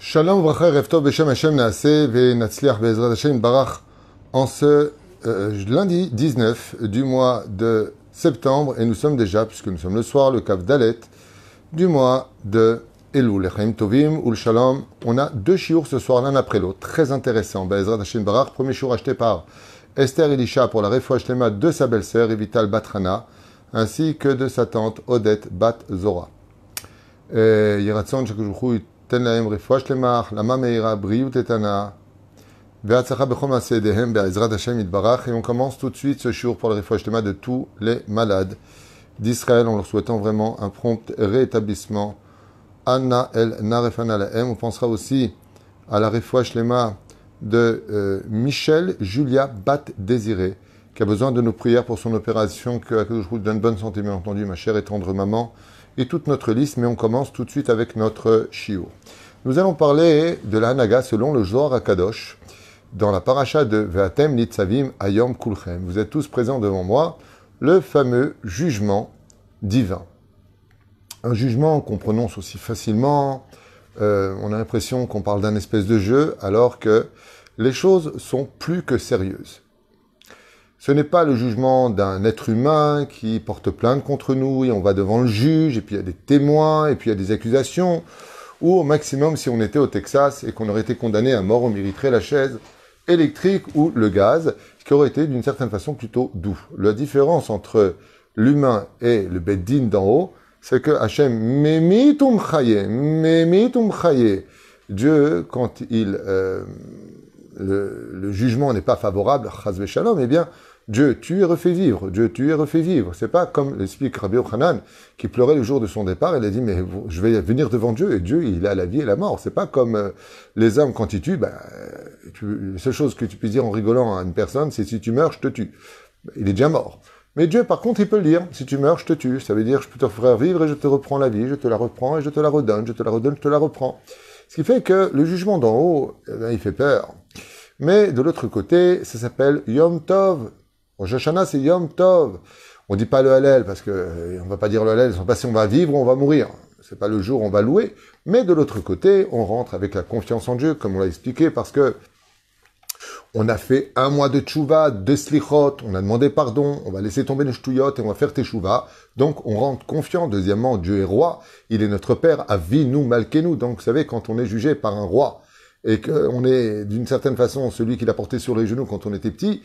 Shalom, Beshem, hachem, Naase, Bezrat hachem, Barach, en ce euh, lundi 19 du mois de septembre, et nous sommes déjà, puisque nous sommes le soir, le Kav Dalet, du mois de Elul, Echaim Tovim, Ul Shalom. On a deux chiours ce soir, l'un après l'autre, très intéressant. Bezrat hachem, Barach, premier chiour acheté par Esther Elisha pour la Refoua lema de sa belle-sœur, Evital Batrana, ainsi que de sa tante Odette Bat Zora. Et et on commence tout de suite ce jour pour le Lema de tous les malades d'Israël en leur souhaitant vraiment un prompt rétablissement. On pensera aussi à la réfouachlema de euh, Michel Julia Bat Désiré qui a besoin de nos prières pour son opération. Que je vous donne bonne santé, bien entendu, ma chère et tendre maman et toute notre liste, mais on commence tout de suite avec notre shiur. Nous allons parler de la Hanaga selon le Zohar Akadosh, dans la paracha de Veatem Nitzavim Ayom Kulchem. Vous êtes tous présents devant moi, le fameux jugement divin. Un jugement qu'on prononce aussi facilement, euh, on a l'impression qu'on parle d'un espèce de jeu, alors que les choses sont plus que sérieuses. Ce n'est pas le jugement d'un être humain qui porte plainte contre nous et on va devant le juge et puis il y a des témoins et puis il y a des accusations. Ou au maximum, si on était au Texas et qu'on aurait été condamné à mort, on mériterait la chaise électrique ou le gaz, ce qui aurait été d'une certaine façon plutôt doux. La différence entre l'humain et le Beddin d'en haut, c'est que Hachem, mémitum chaye, mémitum chaye. Dieu, quand il, euh, le, jugement n'est pas favorable, chazve shalom, eh bien, Dieu tue et refait vivre, Dieu tue et refait vivre. C'est pas comme l'explique Rabbi Ochanan qui pleurait le jour de son départ. Il a dit mais je vais venir devant Dieu et Dieu il a la vie et la mort. C'est pas comme euh, les hommes quand ils tuent. Ben, euh, la seule chose que tu puisses dire en rigolant à une personne c'est si tu meurs je te tue. Il est déjà mort. Mais Dieu, par contre, il peut le dire. Si tu meurs, je te tue. Ça veut dire, je peux te faire vivre et je te reprends la vie. Je te la reprends et je te la redonne. Je te la redonne, je te la reprends. Ce qui fait que le jugement d'en haut, eh ben, il fait peur. Mais de l'autre côté, ça s'appelle Yom Tov. Rosh Hashanah, c'est Yom Tov. On dit pas le Hallel parce que euh, on va pas dire le Hallel, on pas si on va vivre ou on va mourir. C'est pas le jour où on va louer, mais de l'autre côté, on rentre avec la confiance en Dieu, comme on l'a expliqué, parce que on a fait un mois de tchouva, de slichot, on a demandé pardon, on va laisser tomber le ch'touyot et on va faire teshuva. Donc on rentre confiant. Deuxièmement, Dieu est roi, il est notre Père, nous, à avinu nous. Donc vous savez, quand on est jugé par un roi, et qu'on est d'une certaine façon celui qui l'a porté sur les genoux quand on était petit,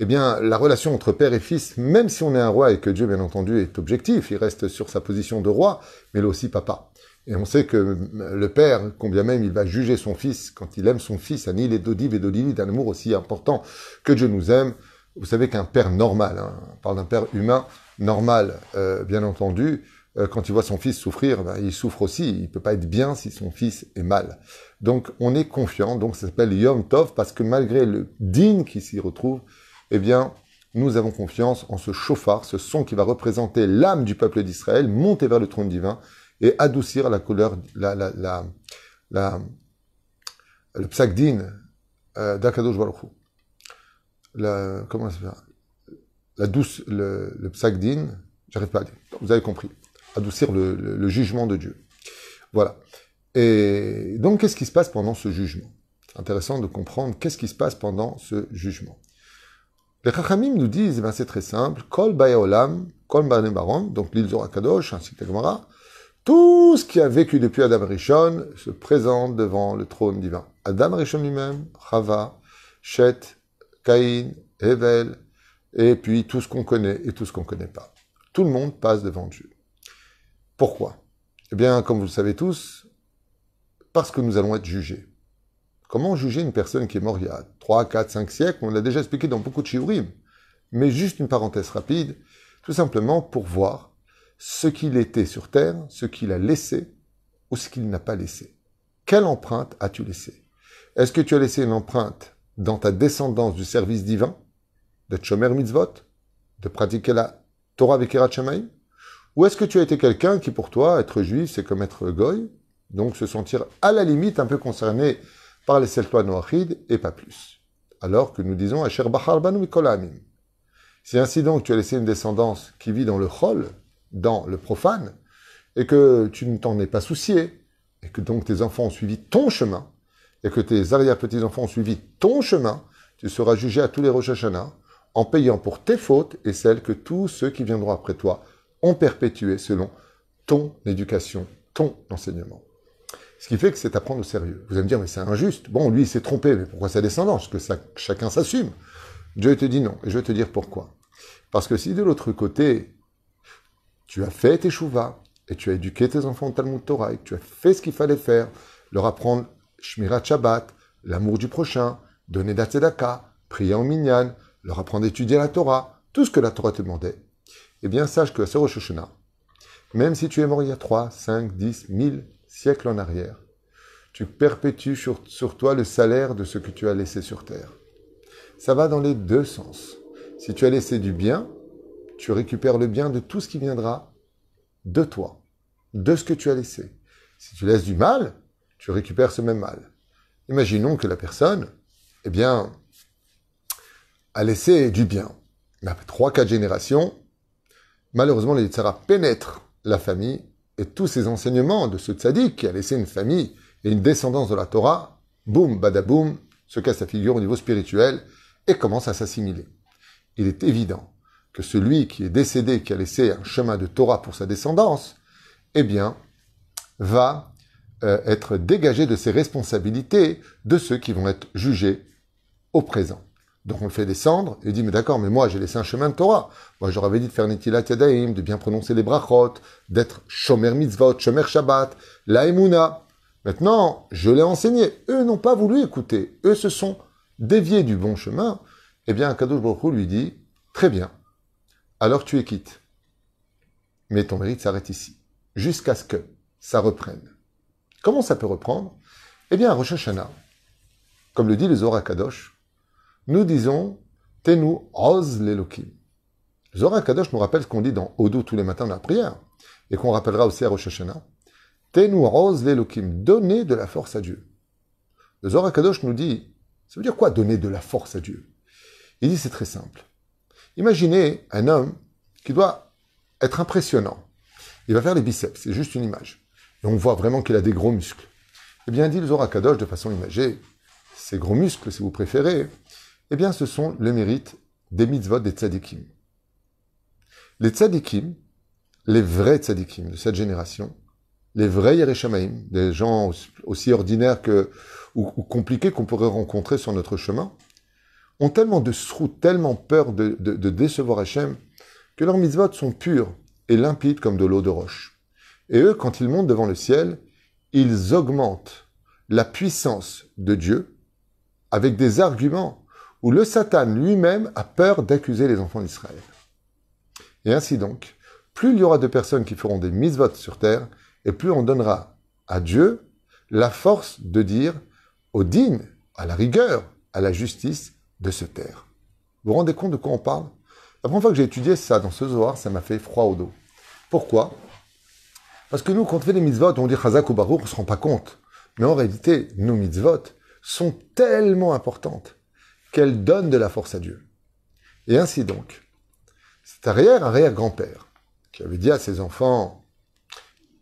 eh bien la relation entre père et fils, même si on est un roi et que Dieu bien entendu est objectif, il reste sur sa position de roi, mais il aussi papa. Et on sait que euh, le père, combien même il va juger son fils, quand il aime son fils, Anil et Dodiv et est d'un amour aussi important que Dieu nous aime, vous savez qu'un père normal, hein, on parle d'un père humain normal, euh, bien entendu, euh, quand il voit son fils souffrir, bah, il souffre aussi. Il peut pas être bien si son fils est mal. Donc, on est confiant. Donc, ça s'appelle Yom Tov parce que malgré le din qui s'y retrouve, eh bien, nous avons confiance en ce chauffard, ce son qui va représenter l'âme du peuple d'Israël, monter vers le trône divin et adoucir la couleur, la, la, le psagdin euh, d'Akadosh Baruch La, comment ça s'appelle La douce, le, le din. j'arrive pas à dire. Vous avez compris adoucir le, jugement de Dieu. Voilà. Et donc, qu'est-ce qui se passe pendant ce jugement Intéressant de comprendre qu'est-ce qui se passe pendant ce jugement. Les Chachamim nous disent, eh ben, c'est très simple, Kol Bayaolam, Kol Baron, donc l'île Zorakadosh, ainsi que la tout ce qui a vécu depuis Adam Rishon se présente devant le trône divin. Adam Rishon lui-même, Chava, Shet, Caïn, Evel, et puis tout ce qu'on connaît et tout ce qu'on ne connaît pas. Tout le monde passe devant Dieu. Pourquoi Eh bien, comme vous le savez tous, parce que nous allons être jugés. Comment juger une personne qui est morte il y a 3, 4, 5 siècles On l'a déjà expliqué dans beaucoup de shiurim, Mais juste une parenthèse rapide, tout simplement pour voir ce qu'il était sur Terre, ce qu'il a laissé ou ce qu'il n'a pas laissé. Quelle empreinte as-tu laissé Est-ce que tu as laissé une empreinte dans ta descendance du service divin, de chomer mitzvot, de pratiquer la Torah avec Shamaim ou est-ce que tu as été quelqu'un qui, pour toi, être juif, c'est comme être goy, donc se sentir à la limite un peu concerné par les Seltois noachides, et pas plus Alors que nous disons à Bahar Banu kolamim ». Si ainsi donc tu as laissé une descendance qui vit dans le chol, dans le profane, et que tu ne t'en es pas soucié, et que donc tes enfants ont suivi ton chemin, et que tes arrière-petits-enfants ont suivi ton chemin, tu seras jugé à tous les Rosh Hashanah en payant pour tes fautes et celles que tous ceux qui viendront après toi ont perpétué selon ton éducation, ton enseignement. Ce qui fait que c'est à prendre au sérieux. Vous allez me dire, mais c'est injuste. Bon, lui, il s'est trompé, mais pourquoi sa descendance Que chacun s'assume. Dieu te dit non, et je vais te dire pourquoi. Parce que si de l'autre côté, tu as fait tes chouvas, et tu as éduqué tes enfants au Talmud Torah, et que tu as fait ce qu'il fallait faire, leur apprendre Shmirat Shabbat, l'amour du prochain, donner Datsedaka, prier en minyan, leur apprendre à étudier la Torah, tout ce que la Torah te demandait, eh bien, sache que ce Rosh même si tu es mort il y a 3, 5, 10, 1000 siècles en arrière, tu perpétues sur, toi le salaire de ce que tu as laissé sur terre. Ça va dans les deux sens. Si tu as laissé du bien, tu récupères le bien de tout ce qui viendra de toi, de ce que tu as laissé. Si tu laisses du mal, tu récupères ce même mal. Imaginons que la personne, eh bien, a laissé du bien. Mais trois, trois, générations, Malheureusement, les tsaras pénètrent la famille et tous ces enseignements de ce tzaddik qui a laissé une famille et une descendance de la Torah, boum, badaboum, se casse la figure au niveau spirituel et commence à s'assimiler. Il est évident que celui qui est décédé, qui a laissé un chemin de Torah pour sa descendance, eh bien, va euh, être dégagé de ses responsabilités de ceux qui vont être jugés au présent. Donc on le fait descendre, et il dit, mais d'accord, mais moi j'ai laissé un chemin de Torah. Moi je leur dit de faire Netilat Yadaim, de bien prononcer les brachot, d'être Shomer Mitzvot, Shomer Shabbat, la Maintenant, je l'ai enseigné. Eux n'ont pas voulu écouter. Eux se sont déviés du bon chemin. Eh bien, Kadosh Baruch lui dit, très bien, alors tu es quitte. Mais ton mérite s'arrête ici, jusqu'à ce que ça reprenne. Comment ça peut reprendre Eh bien, Rosh comme le dit les Zohar Kadosh, nous disons Tenu oz l'Elokim. Zora Kadosh nous rappelle ce qu'on dit dans Odo tous les matins de la prière, et qu'on rappellera aussi à Rosh Hashanah. Tenu oz l'Elokim, donnez de la force à Dieu. Le Zora Kadosh nous dit, ça veut dire quoi donner de la force à Dieu Il dit c'est très simple. Imaginez un homme qui doit être impressionnant. Il va faire les biceps, c'est juste une image. Et on voit vraiment qu'il a des gros muscles. Eh bien, dit le Kadosh de façon imagée, ces gros muscles, si vous préférez, eh bien, ce sont le mérite des mitzvot des tzadikim. Les tzadikim, les vrais tzadikim de cette génération, les vrais Yereshamaim, des gens aussi ordinaires que, ou, compliqués qu'on pourrait rencontrer sur notre chemin, ont tellement de srou, tellement peur de, de, de décevoir Hachem, que leurs mitzvot sont purs et limpides comme de l'eau de roche. Et eux, quand ils montent devant le ciel, ils augmentent la puissance de Dieu avec des arguments où le Satan lui-même a peur d'accuser les enfants d'Israël. Et ainsi donc, plus il y aura de personnes qui feront des mises-votes sur terre, et plus on donnera à Dieu la force de dire au digne, à la rigueur, à la justice de se taire. Vous vous rendez compte de quoi on parle La première fois que j'ai étudié ça dans ce Zohar, ça m'a fait froid au dos. Pourquoi Parce que nous, quand on fait des mitzvot, on dit Chazak ou Baruch, on ne se rend pas compte. Mais en réalité, nos mitzvot sont tellement importantes qu'elle donne de la force à Dieu. Et ainsi donc, cet arrière, arrière-grand-père, qui avait dit à ses enfants,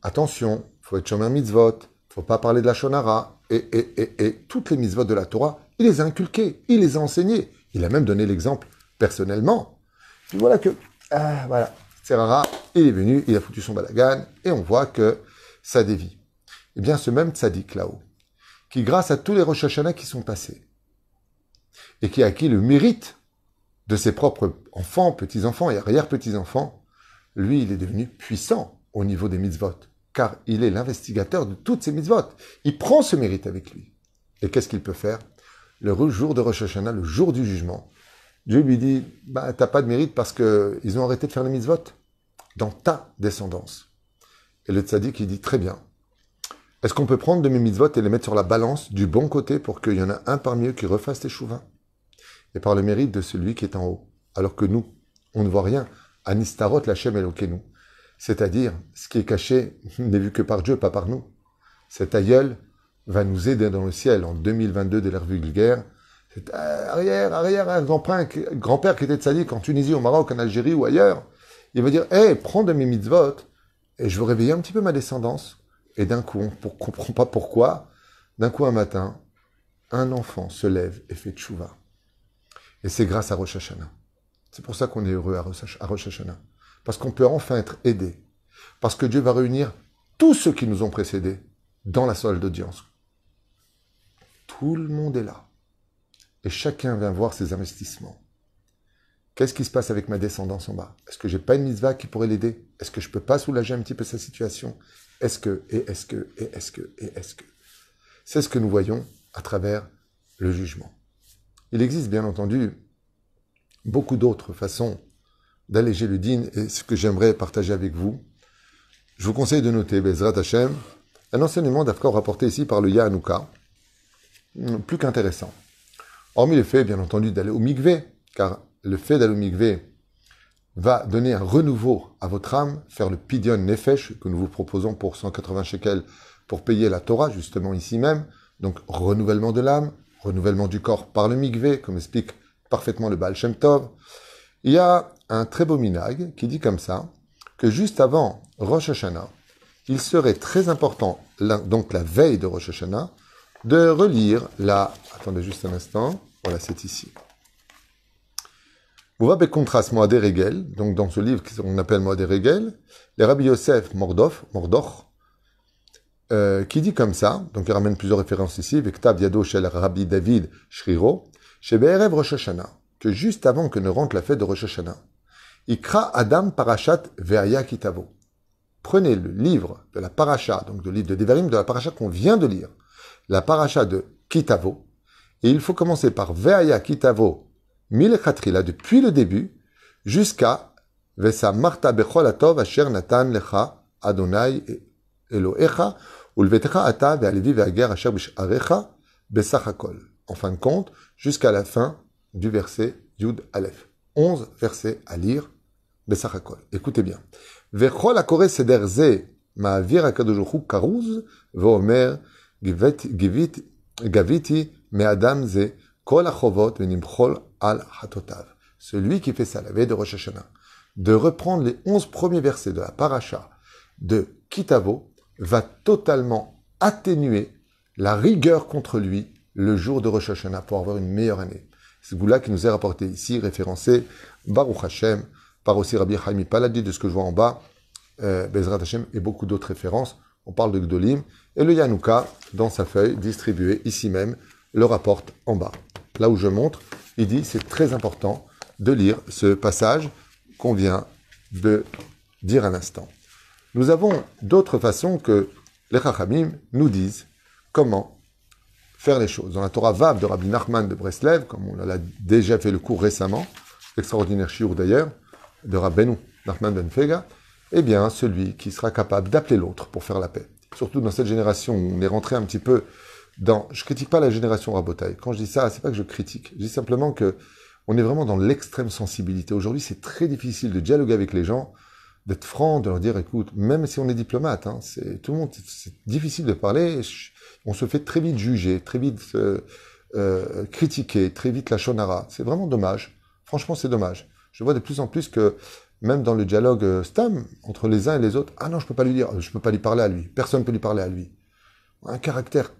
attention, faut être chemin mitzvot, faut pas parler de la shonara, et, et, et, et toutes les mitzvot de la Torah, il les a inculquées, il les a enseignées, il a même donné l'exemple personnellement. Et voilà que, ah, voilà, il est venu, il a foutu son balagan, et on voit que ça dévie. Eh bien, ce même tzaddik là-haut, qui grâce à tous les Rosh qui sont passés, et qui a acquis le mérite de ses propres enfants, petits-enfants et arrière-petits-enfants, lui, il est devenu puissant au niveau des mitzvot, car il est l'investigateur de toutes ces mitzvot. Il prend ce mérite avec lui. Et qu'est-ce qu'il peut faire Le jour de Rosh Hashanah, le jour du jugement, Dieu lui dit Bah, t'as pas de mérite parce qu'ils ont arrêté de faire les mitzvot dans ta descendance. Et le tzaddik, il dit Très bien. Est-ce qu'on peut prendre de mes mitzvot et les mettre sur la balance du bon côté pour qu'il y en a un parmi eux qui refasse tes chouvins et par le mérite de celui qui est en haut. Alors que nous, on ne voit rien. Anistarot Lachem nous. C'est-à-dire, ce qui est caché n'est vu que par Dieu, pas par nous. Cet aïeul va nous aider dans le ciel en 2022 de revue vulgaire. Cet euh, arrière, arrière, un grand-père qui était sadique en Tunisie, au Maroc, en Algérie ou ailleurs, il va dire Hé, prends de mes mitzvot et je veux réveiller un petit peu ma descendance. Et d'un coup, on ne comprend pas pourquoi, d'un coup un matin, un enfant se lève et fait tchouva. Et c'est grâce à Rosh Hashanah. C'est pour ça qu'on est heureux à Rosh Hashanah. Parce qu'on peut enfin être aidé. Parce que Dieu va réunir tous ceux qui nous ont précédés dans la salle d'audience. Tout le monde est là. Et chacun vient voir ses investissements. Qu'est-ce qui se passe avec ma descendance en bas Est-ce que j'ai pas une mitzvah qui pourrait l'aider Est-ce que je peux pas soulager un petit peu sa situation Est-ce que, et est-ce que, et est-ce que, et est-ce que C'est ce que nous voyons à travers le jugement. Il existe bien entendu beaucoup d'autres façons d'alléger le din et ce que j'aimerais partager avec vous. Je vous conseille de noter Bezrat Hashem, un enseignement d'accord rapporté ici par le Yahanouka, hmm, plus qu'intéressant. Hormis le fait, bien entendu, d'aller au Mikvé, car le fait d'aller au Mikvé va donner un renouveau à votre âme, faire le Pidion Nefesh que nous vous proposons pour 180 shekels pour payer la Torah, justement ici même, donc renouvellement de l'âme, renouvellement du corps par le migvé, comme explique parfaitement le Baal Shem Tov, il y a un très beau minag qui dit comme ça, que juste avant Rosh Hashanah, il serait très important, donc la veille de Rosh Hashanah, de relire la... Attendez juste un instant, voilà, c'est ici. On va contraste Moadé Regel, donc dans ce livre qu'on appelle Moadé Regel, les Rabbi Yosef Mordof, Mordoch, euh, qui dit comme ça, donc il ramène plusieurs références ici, Vektav Yado Shel Rabbi David Shriro, chez Be'erev Rosh que juste avant que ne rentre la fête de Rosh Hashanah, Ikra Adam Parashat ve'aya Kitavo. Prenez le livre de la paracha, donc le livre de Devarim, de la paracha qu'on vient de lire, la paracha de Kitavo, et il faut commencer par ve'aya Kitavo Milchatrila, depuis le début, jusqu'à Vesa Marta Becholatov Asher Natan Lecha Adonai Elohecha en fin de compte, jusqu'à la fin du verset Yud Alef. 11 versets à lire, Bessachakol. Écoutez bien. Vechol akore sederze ma'avir akadojochu karuz ve'omer givit giviti me'adam ze kol achovot venimchol al hatotav. Celui qui fait ça la de Rosh Hashanah, de reprendre les 11 premiers versets de la parasha, de Kitavo, va totalement atténuer la rigueur contre lui le jour de Rosh Hashanah pour avoir une meilleure année. C'est ce là qui nous est rapporté ici, référencé Baruch Hashem, par aussi Rabbi Haimi Paladi, de ce que je vois en bas, euh, Bezrat Hashem et beaucoup d'autres références. On parle de Gdolim. Et le Yanuka dans sa feuille distribuée ici même, le rapporte en bas. Là où je montre, il dit c'est très important de lire ce passage qu'on vient de dire à l'instant. Nous avons d'autres façons que les Chachamim nous disent comment faire les choses. Dans la Torah Vav de Rabbi Nachman de Breslev, comme on l'a déjà fait le cours récemment, extraordinaire chiour d'ailleurs, de rabbi Nachman Ben Fega, eh bien, celui qui sera capable d'appeler l'autre pour faire la paix. Surtout dans cette génération où on est rentré un petit peu dans. Je critique pas la génération Raboteil. Quand je dis ça, c'est pas que je critique. Je dis simplement que on est vraiment dans l'extrême sensibilité. Aujourd'hui, c'est très difficile de dialoguer avec les gens d'être franc, de leur dire, écoute, même si on est diplomate, hein, c'est tout le monde, c'est difficile de parler. On se fait très vite juger, très vite euh, euh, critiquer, très vite la chonara. C'est vraiment dommage. Franchement, c'est dommage. Je vois de plus en plus que même dans le dialogue euh, stam entre les uns et les autres, ah non, je peux pas lui dire, je peux pas lui parler à lui. Personne peut lui parler à lui. Un caractère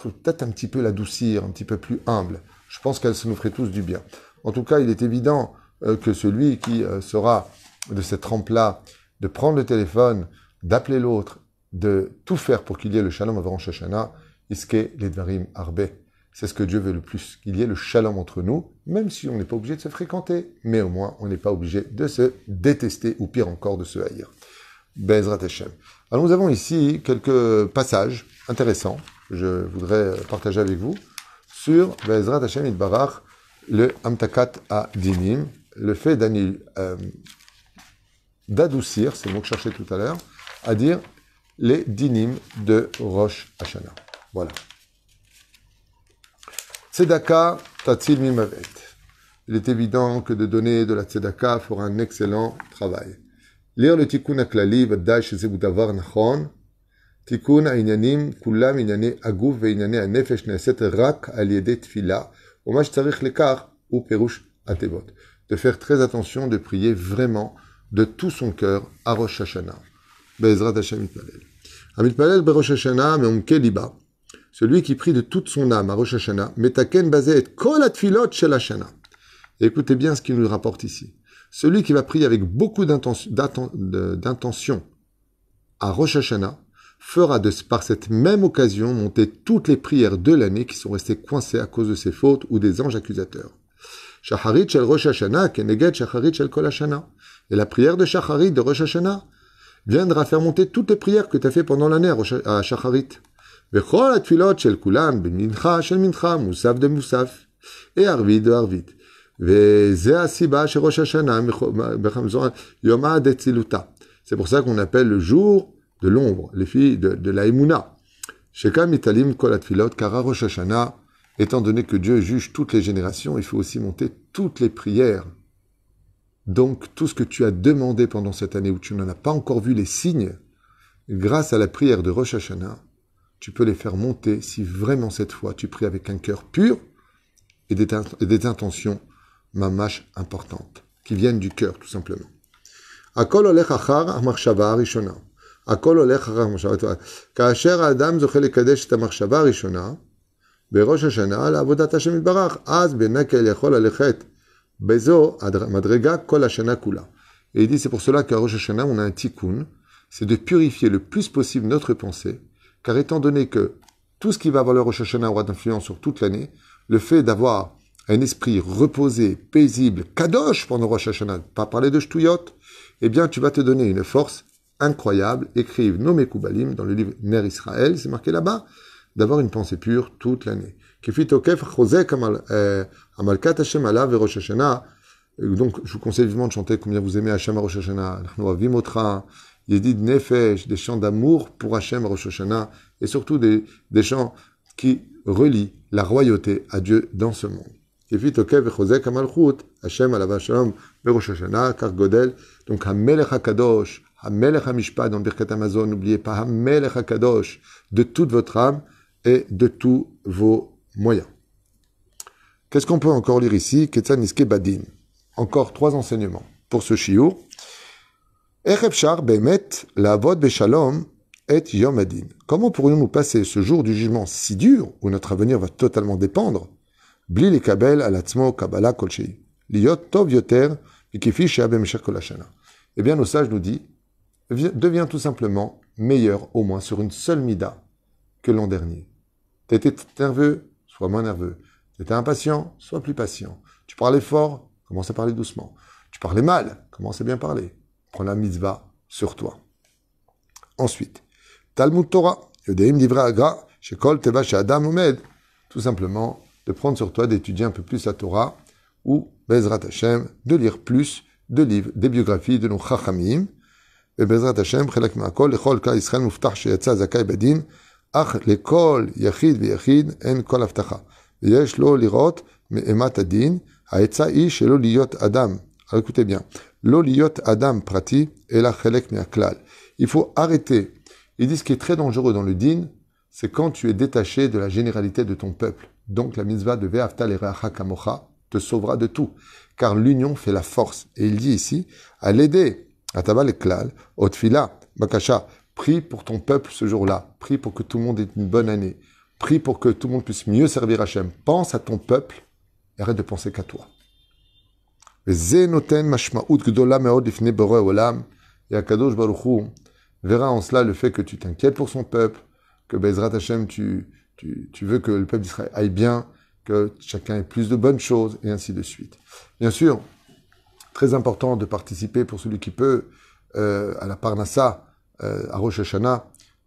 peut-être un petit peu l'adoucir, un petit peu plus humble. Je pense qu'elle se nous ferait tous du bien. En tout cas, il est évident que celui qui sera de cette trempe-là, de prendre le téléphone, d'appeler l'autre, de tout faire pour qu'il y ait le shalom avant Shoshana, iske ledvarim arbe. C'est ce que Dieu veut le plus, qu'il y ait le shalom entre nous, même si on n'est pas obligé de se fréquenter, mais au moins on n'est pas obligé de se détester, ou pire encore, de se haïr. Bezrat Hashem. Alors nous avons ici quelques passages intéressants que je voudrais partager avec vous sur Bezrat Hashem Barach, le Amtakat à Dinim, le fait d'annuler, euh, d'adoucir, c'est le mot que je cherchais tout à l'heure, à dire les dinim de Rosh Hashanah. Voilà. Tzedaka tatsil mimavet. Il est évident que de donner de la tzedaka fera un excellent travail. Lire le tikkun aklali Daish shezehu davar nachon. Tikkun hainyanim kulam inyane ve veinyane hanefesh neset rak al yede tfila. Omash tzarich lekar ou perush atevot. De faire très attention, de prier vraiment de tout son cœur à Rosh Hashanah. Bezrat Hashem Amit p'alel Berosh Hashanah, mais Keliba. Celui qui prie de toute son âme à Rosh Hashanah, Metaken Bazet, Kolat Filot Shel Hashanah. Écoutez bien ce qu'il nous rapporte ici. Celui qui va prier avec beaucoup d'intention à Rosh Hashanah fera de, par cette même occasion monter toutes les prières de l'année qui sont restées coincées à cause de ses fautes ou des anges accusateurs. Shacharit shel Rosh Hashanah, Keneged Shacharit shel Kol Hashanah. Et la prière de Shacharit de Rosh Hashanah viendra faire monter toutes les prières que tu as fait pendant l'année à Shacharit. Vechol atfilot shel kulam, mincha shel mincha, musaf de musaf, et arvid de arvid. וזה הסיבה שראש השנה, יומה דצילותה. C'est pour ça qu'on appelle le jour de l'ombre, les filles de, de la Emouna. Shekam italim kol atfilot, kara rosh Étant donné que Dieu juge toutes les générations, il faut aussi monter toutes les prières. Donc tout ce que tu as demandé pendant cette année où tu n'en as pas encore vu les signes, grâce à la prière de Rosh Hashanah, tu peux les faire monter si vraiment cette fois tu pries avec un cœur pur et des, des intentions mamash importantes, qui viennent du cœur tout simplement. Et il dit c'est pour cela qu'à Rosh Hashanah, on a un tikkun, c'est de purifier le plus possible notre pensée, car étant donné que tout ce qui va avoir le Rosh Hashanah aura d'influence sur toute l'année, le fait d'avoir un esprit reposé, paisible, kadosh pendant Rosh Hashanah, pas parler de ch'touyot, eh bien tu vas te donner une force incroyable. Écrive Nomé Koubalim dans le livre Ner Israël, c'est marqué là-bas d'avoir une pensée pure toute l'année. Euh, euh, donc, je vous conseille vivement de chanter combien vous aimez Hachem à Rosh Hashanah. Yedid Nefesh, des chants d'amour pour Hashem Rosh Hashanah, et surtout des, des chants qui relient la royauté à Dieu dans ce monde. Donc, Hamelech HaKadosh, Hamelech HaMishpah dans Birkat Amazon, n'oubliez pas Hamelech HaKadosh, de toute votre âme, de tous vos moyens. Qu'est-ce qu'on peut encore lire ici Encore trois enseignements pour ce yomadin. Comment pourrions-nous passer ce jour du jugement si dur, où notre avenir va totalement dépendre, bli tov yoter, Eh bien, nos sages nous disent, devient tout simplement meilleur au moins sur une seule mida que l'an dernier. T'étais nerveux, sois moins nerveux. T'étais impatient, sois plus patient. Tu parlais fort, commence à parler doucement. Tu parlais mal, commence à bien parler. Prends la mitzvah sur toi. Ensuite, Talmud Torah, Agra, Tout simplement, de prendre sur toi d'étudier un peu plus la Torah ou Bezrat Hashem, de lire plus de livres, des biographies de nos Chachamim. Bezrat Hashem, Chelak אך לכל יחיד ויחיד en כל הבטחה. ויש לו lirat מאימת הדין, העצה היא שלא להיות Adam. écoutez bien, לא להיות adam פרטי, el חלק מהכלל. Il faut arrêter. Ils disent ce qui est très dangereux dans le din, c'est quand tu es détaché de la généralité de ton peuple. Donc la mitzvah de Ve'aftal et Kamocha te sauvera de tout, car l'union fait la force. Et il dit ici, à l'aider, à Tabal Klal, Otfila, Bakasha, Prie pour ton peuple ce jour-là. Prie pour que tout le monde ait une bonne année. Prie pour que tout le monde puisse mieux servir Hachem. Pense à ton peuple et arrête de penser qu'à toi. Et verra en cela le fait que tu t'inquiètes pour son peuple, que Bezrat Hachem, tu, veux que le peuple d'Israël aille bien, que chacun ait plus de bonnes choses, et ainsi de suite. Bien sûr, très important de participer pour celui qui peut euh, à la Parnassa, euh, à Rosh Hashanah,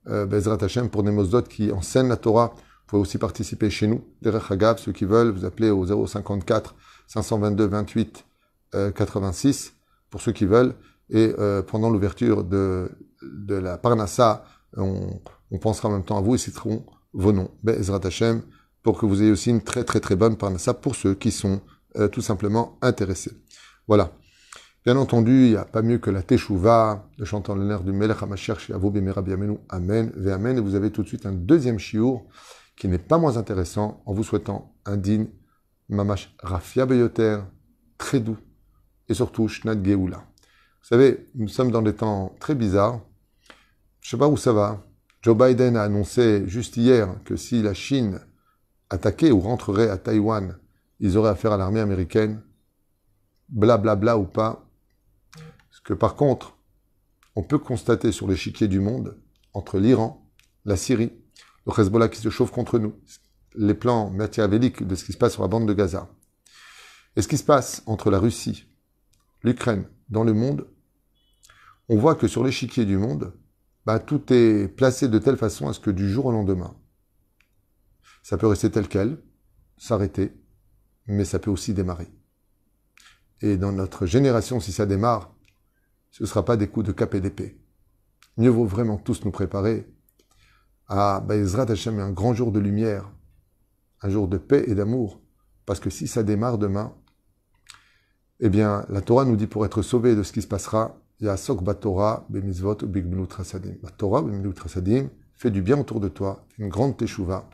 euh, Bezrat Hashem, pour des Mosdot qui enseignent la Torah. Vous pouvez aussi participer chez nous, Derech Hagab, ceux qui veulent, vous appelez au 054 522 28 86 pour ceux qui veulent. Et euh, pendant l'ouverture de, de la Parnassa, on, pensera en même temps à vous et citerons vos noms, Bezrat Hashem, pour que vous ayez aussi une très très très bonne Parnassa pour ceux qui sont euh, tout simplement intéressés. Voilà. Bien entendu, il n'y a pas mieux que la Teshuvah, le chantant l'honneur du Melech HaMashiach chez Biamenu, Amen, Ve Amen. Et vous avez tout de suite un deuxième chiour qui n'est pas moins intéressant en vous souhaitant un digne Mamash Rafia Beyoter, très doux, et surtout Shnad Geoula. Vous savez, nous sommes dans des temps très bizarres. Je ne sais pas où ça va. Joe Biden a annoncé juste hier que si la Chine attaquait ou rentrerait à Taïwan, ils auraient affaire à l'armée américaine. Blablabla bla, bla, ou pas, que par contre, on peut constater sur l'échiquier du monde, entre l'Iran, la Syrie, le Hezbollah qui se chauffe contre nous, les plans machiavéliques de ce qui se passe sur la bande de Gaza, et ce qui se passe entre la Russie, l'Ukraine, dans le monde, on voit que sur l'échiquier du monde, bah, tout est placé de telle façon à ce que du jour au lendemain, ça peut rester tel quel, s'arrêter, mais ça peut aussi démarrer. Et dans notre génération, si ça démarre, ce ne sera pas des coups de cap et d'épée. Mieux vaut vraiment tous nous préparer à Baezrat Hashem, un grand jour de lumière, un jour de paix et d'amour, parce que si ça démarre demain, eh bien, la Torah nous dit pour être sauvés de ce qui se passera, Yasok Batora, Bemizvot, Bigbnu rasadim »« La Torah, rasadim »« fais du bien autour de toi, une grande teshuva,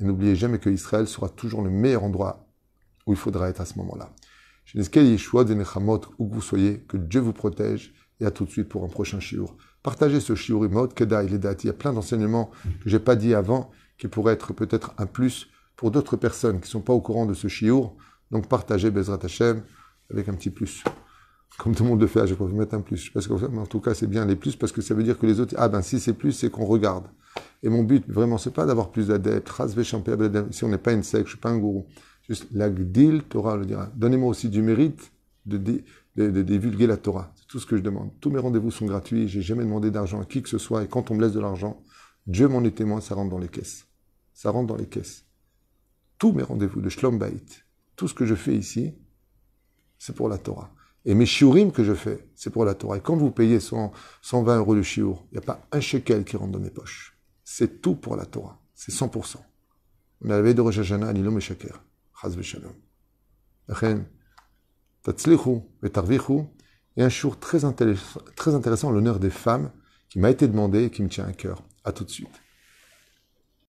et n'oubliez jamais que Israël sera toujours le meilleur endroit où il faudra être à ce moment-là. Je que où vous soyez, que Dieu vous protège et à tout de suite pour un prochain shiur. Partagez ce shiur kedai, Il y a plein d'enseignements que j'ai pas dit avant qui pourraient être peut-être un plus pour d'autres personnes qui sont pas au courant de ce shiur. Donc partagez Bezrat Hashem avec un petit plus. Comme tout le monde le fait, je vais vous mettre un plus. Je que en tout cas, c'est bien les plus parce que ça veut dire que les autres, ah ben si c'est plus, c'est qu'on regarde. Et mon but, vraiment, c'est pas d'avoir plus d'adeptes. Si on n'est pas une secte, je suis pas un gourou. Juste l'agdil Torah le dira. Donnez-moi aussi du mérite de, de, de divulguer la Torah. C'est tout ce que je demande. Tous mes rendez-vous sont gratuits. J'ai jamais demandé d'argent à qui que ce soit. Et quand on me laisse de l'argent, Dieu m'en est témoin, ça rentre dans les caisses. Ça rentre dans les caisses. Tous mes rendez-vous de Shlom Bait, tout ce que je fais ici, c'est pour la Torah. Et mes shiurim que je fais, c'est pour la Torah. Et quand vous payez 120 euros de shiur, il n'y a pas un shekel qui rentre dans mes poches. C'est tout pour la Torah. C'est 100%. On avait de Rosh Hashanah et un jour très, intéressant, très intéressant l'honneur des femmes qui m'a été demandé et qui me tient à cœur. À tout de suite.